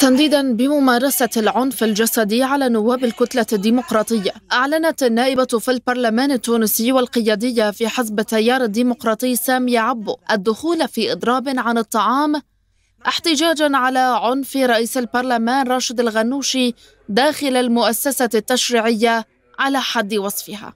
تنديدا بممارسة العنف الجسدي على نواب الكتلة الديمقراطية أعلنت النائبة في البرلمان التونسي والقيادية في حزب التيار الديمقراطي سامي عبو الدخول في إضراب عن الطعام احتجاجا على عنف رئيس البرلمان راشد الغنوشي داخل المؤسسة التشريعية على حد وصفها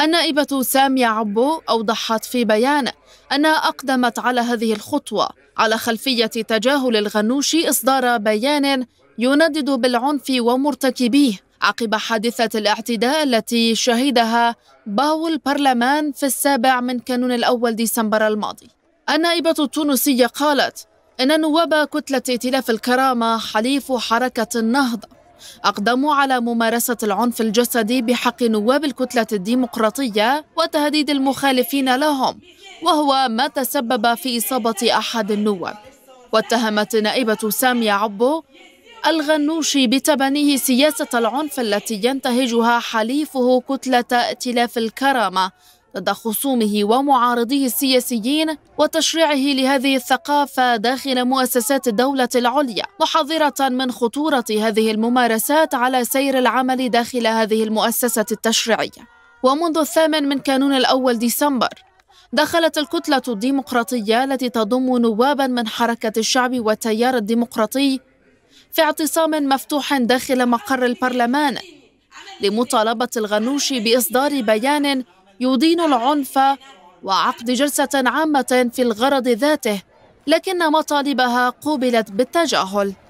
النائبة سامية عبو أوضحت في بيان أنها أقدمت على هذه الخطوة على خلفية تجاهل الغنوشي إصدار بيان يندد بالعنف ومرتكبيه عقب حادثة الاعتداء التي شهدها باو البرلمان في السابع من كانون الأول ديسمبر الماضي النائبة التونسية قالت إن نواب كتلة ائتلاف الكرامة حليف حركة النهضة أقدموا على ممارسة العنف الجسدي بحق نواب الكتلة الديمقراطية وتهديد المخالفين لهم وهو ما تسبب في إصابة أحد النواب واتهمت نائبة سامية عبو الغنوشي بتبنيه سياسة العنف التي ينتهجها حليفه كتلة ائتلاف الكرامة ضد خصومه ومعارضيه السياسيين وتشريعه لهذه الثقافة داخل مؤسسات الدولة العليا محذرة من خطورة هذه الممارسات على سير العمل داخل هذه المؤسسة التشريعية ومنذ الثامن من كانون الأول ديسمبر دخلت الكتلة الديمقراطية التي تضم نوابا من حركة الشعب والتيار الديمقراطي في اعتصام مفتوح داخل مقر البرلمان لمطالبة الغنوشي بإصدار بيان يدين العنف وعقد جلسة عامة في الغرض ذاته لكن مطالبها قوبلت بالتجاهل